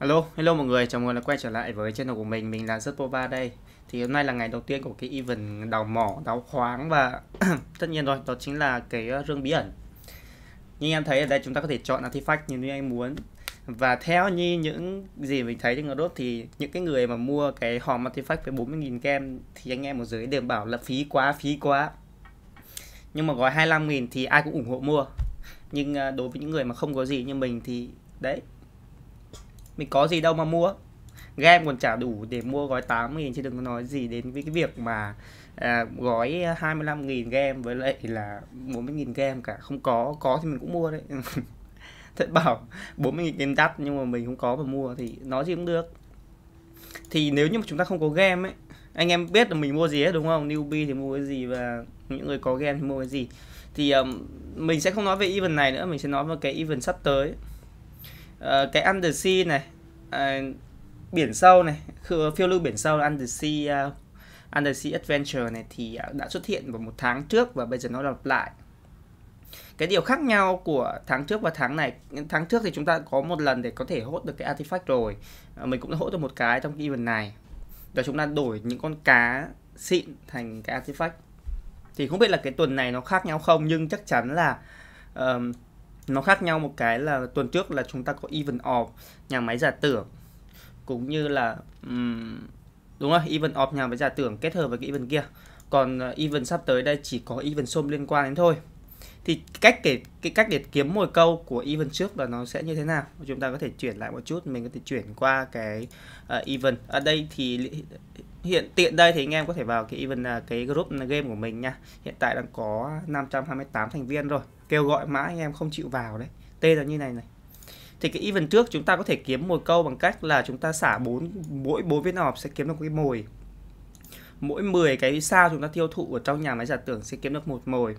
Alo, hello mọi người, chào mừng đã quay trở lại với channel của mình, mình là Zepova đây Thì hôm nay là ngày đầu tiên của cái event đào mỏ, đào khoáng và tất nhiên rồi, đó chính là cái ờ, rương bí ẩn Như em thấy ở đây chúng ta có thể chọn artifact như như anh muốn Và theo như những gì mình thấy trên Ngọc thì những cái người mà mua cái hòm artifact với 40.000 kem Thì anh em ở dưới đều bảo là phí quá, phí quá Nhưng mà gói 25.000 thì ai cũng ủng hộ mua Nhưng ờ, đối với những người mà không có gì như mình thì đấy mình có gì đâu mà mua game còn trả đủ để mua gói 8.000 chứ đừng có nói gì đến với cái việc mà à, gói 25 nghìn game với lại là 40 nghìn game cả không có có thì mình cũng mua đấy thật bảo 40 nghìn game đắt nhưng mà mình không có mà mua thì nói gì cũng được thì nếu như mà chúng ta không có game ấy anh em biết là mình mua gì hết đúng không newbie thì mua cái gì và những người có game thì mua cái gì thì um, mình sẽ không nói về event này nữa mình sẽ nói về cái event sắp tới Ờ, cái undersea này à, biển sâu này phiêu lưu biển sâu undersea uh, undersea à, adventure này thì à, đã xuất hiện vào một tháng trước và bây giờ nó lặp lại cái điều khác nhau của tháng trước và tháng này tháng trước thì chúng ta có một lần để có thể hốt được cái artifact rồi à, mình cũng đã hốt được một cái trong event này và chúng ta đổi những con cá xịn thành cái artifact thì không biết là cái tuần này nó khác nhau không nhưng chắc chắn là uh, nó khác nhau một cái là tuần trước là chúng ta có even odd nhà máy giả tưởng cũng như là um, đúng rồi even odd nhà máy giả tưởng kết hợp với cái even kia còn ờ, even sắp tới đây chỉ có even sum liên quan đến thôi thì cách để cái cách để kiếm mồi câu của even trước là nó sẽ như thế nào chúng ta có thể chuyển lại một chút mình có thể chuyển qua cái uh, even ở đây thì hiện tiện đây thì anh em có thể vào cái event à, cái group game của mình nha hiện tại đang có 528 thành viên rồi kêu gọi mã anh em không chịu vào đấy tên là như này này thì cái event trước chúng ta có thể kiếm mồi câu bằng cách là chúng ta xả bốn mỗi bốn viên họp sẽ kiếm được cái mồi mỗi 10 cái sao chúng ta tiêu thụ ở trong nhà máy giả tưởng sẽ kiếm được một mồi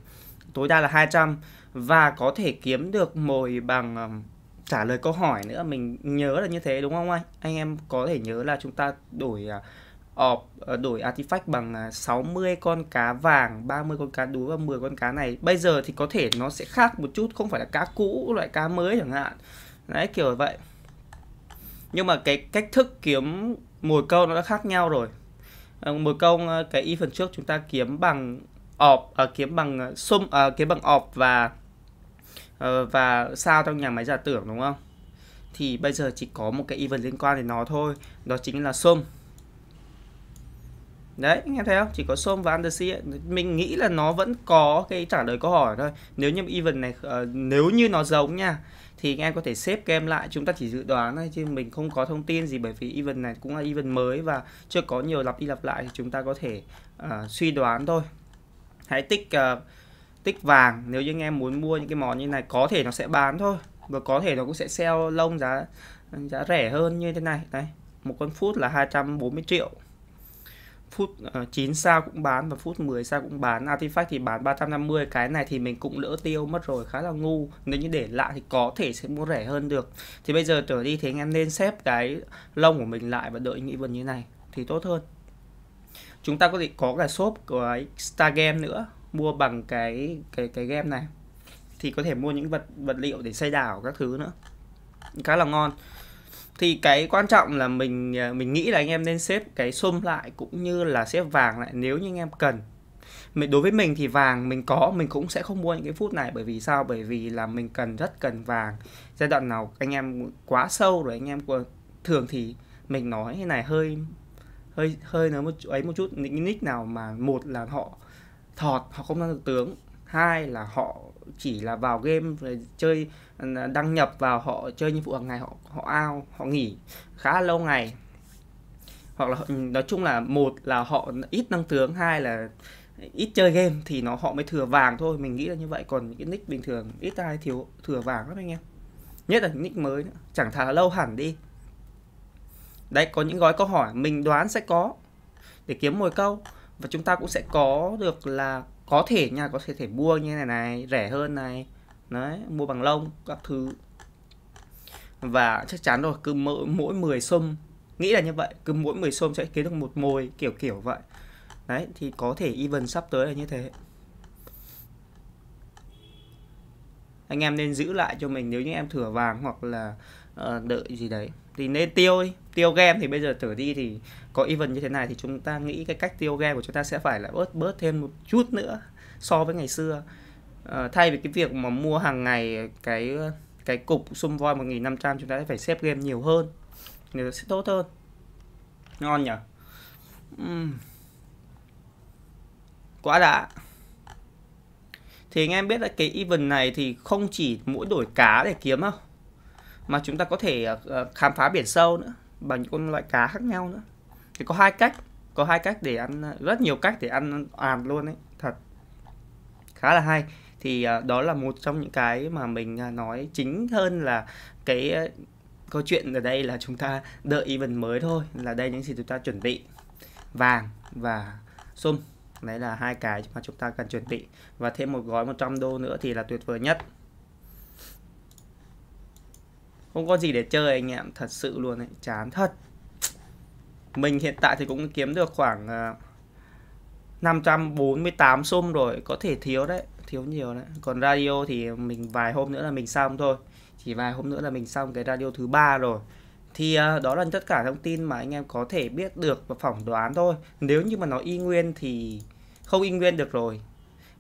tối đa là 200 và có thể kiếm được mồi bằng um, trả lời câu hỏi nữa mình nhớ là như thế đúng không anh anh em có thể nhớ là chúng ta đổi uh, ọp ờ, đổi artifact bằng 60 à, con cá vàng, 30 con cá đuối và 10 con cá này. Bây giờ thì có thể nó sẽ khác một chút, không phải là cá cũ, loại cá mới chẳng hạn. Đấy kiểu vậy. Nhưng mà cái cách thức kiếm mồi câu nó đã khác nhau rồi. Ờ, mồi câu ờ, cái y phần trước chúng ta kiếm bằng ọp à, kiếm bằng sum à, kiếm bằng ọp và và sao trong nhà máy giả tưởng đúng không? Thì bây giờ chỉ có một cái event liên quan đến nó thôi, đó chính là sum. Đấy, anh em thấy không? Chỉ có Som và Undersea ấy. Mình nghĩ là nó vẫn có cái trả lời câu hỏi thôi. Nếu như event này, uh, nếu như nó giống nha, thì anh em có thể xếp game lại. Chúng ta chỉ dự đoán thôi, chứ mình không có thông tin gì bởi vì event này cũng là event mới và chưa có nhiều lặp đi lặp lại thì chúng ta có thể uh, suy đoán thôi. Hãy tích uh, tích vàng nếu như anh em muốn mua những cái món như này có thể nó sẽ bán thôi và có thể nó cũng sẽ sell lông giá giá rẻ hơn như thế này đấy một con phút là 240 triệu phút 9 ờ, sao cũng bán và phút 10 sao cũng bán artifact thì bán 350 cái này thì mình cũng lỡ tiêu mất rồi khá là ngu nếu như để lại thì có thể sẽ mua rẻ hơn được thì bây giờ trở đi thì anh em nên xếp cái lông của mình lại và đợi nghĩ vần như này thì tốt hơn chúng ta có thể có cả shop của star game nữa mua bằng cái cái cái game này thì có thể mua những vật vật liệu để xây đảo các thứ nữa khá là ngon thì cái quan trọng là mình à, mình nghĩ là anh em nên xếp cái sum lại cũng như là xếp vàng lại nếu như anh em cần mình đối với mình thì vàng mình có mình cũng sẽ không mua những cái phút này bởi vì sao bởi vì là mình cần rất cần vàng giai đoạn nào anh em quá sâu rồi anh em thường thì mình nói như này hơi hơi hơi nó một ấy một chút những nick nào mà một là họ thọt họ không ra được tướng hai là họ chỉ là vào game chơi ừ, đăng nhập vào họ chơi nhiệm vụ hàng ngày họ họ ao họ nghỉ khá lâu ngày hoặc là ừ, nói chung là một là họ ít năng tướng hai là ít chơi game thì nó họ mới thừa vàng thôi mình nghĩ là như vậy còn những cái nick bình thường ít ai thiếu thừa vàng lắm anh em nhất là những nick mới nữa. chẳng thà là lâu hẳn đi đấy có những gói câu hỏi mình đoán sẽ có để kiếm mồi câu và chúng ta cũng sẽ có được là có thể nha có thể thể mua như này này rẻ hơn này đấy mua bằng lông các thứ và chắc chắn rồi cứ mỗi, mỗi 10 xung nghĩ là như vậy cứ mỗi 10 xung sẽ kiếm được một mồi kiểu kiểu vậy đấy thì có thể even sắp tới là như thế anh em nên giữ lại cho mình nếu như em thừa vàng hoặc là uh, đợi gì đấy thì nên tiêu đi. tiêu game thì bây giờ trở đi thì có event như thế này thì chúng ta nghĩ cái cách tiêu game của chúng ta sẽ phải là bớt bớt thêm một chút nữa so với ngày xưa uh, thay vì cái việc mà mua hàng ngày cái cái cục sum voi một 1500 chúng ta sẽ phải xếp game nhiều hơn thì sẽ tốt hơn ngon nhỉ uhm. quá đã thì anh em biết là cái event này thì không chỉ mỗi đổi cá để kiếm đâu mà chúng ta có thể ờ, ờ, khám phá biển sâu nữa bằng những con loại cá khác nhau nữa thì có hai cách có hai cách để ăn ờ, rất nhiều cách để ăn àn luôn đấy thật khá là hay thì đó là một trong những cái mà mình nói chính hơn là cái câu chuyện ở đây là chúng ta đợi event mới thôi là đây những gì chúng ta chuẩn bị vàng và sum đấy là hai cái mà chúng ta cần chuẩn bị và thêm một gói 100 đô nữa thì là tuyệt vời nhất không có gì để chơi anh em thật sự luôn ấy chán thật mình hiện tại thì cũng kiếm được khoảng 548 ờ, xung rồi có thể thiếu đấy thiếu nhiều đấy còn radio thì mình vài hôm nữa là mình xong thôi chỉ vài hôm nữa là mình xong cái radio thứ ba rồi thì ờ, đó là tất cả thông tin mà anh em có thể biết được và phỏng đoán thôi nếu như mà nó y nguyên thì không y nguyên được rồi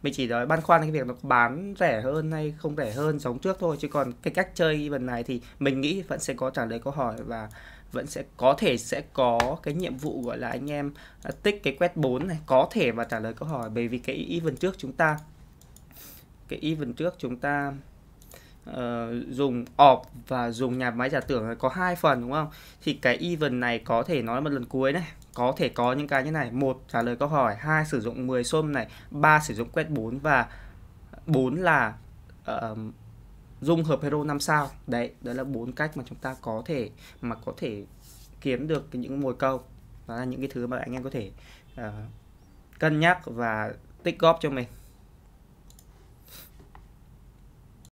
mình chỉ nói băn khoăn cái việc nó bán rẻ hơn hay không rẻ hơn giống trước thôi chứ còn cái cách chơi lần này thì mình nghĩ vẫn sẽ có trả lời câu hỏi và vẫn sẽ có thể sẽ có cái nhiệm vụ gọi là anh em à, tích cái quét 4 này có thể và trả lời câu hỏi bởi vì cái event trước chúng ta cái event trước chúng ta uh, dùng ọp và dùng nhà máy giả tưởng có hai phần đúng không thì cái event này có thể nói một lần cuối này có thể có những cái như này một trả lời câu hỏi hai sử dụng 10 xôm này ba sử dụng quét 4 và 4 là uh, dung hợp hero 5 sao đấy đó là bốn cách mà chúng ta có thể mà có thể kiếm được những mồi câu đó là những cái thứ mà anh em có thể uh, cân nhắc và tích góp cho mình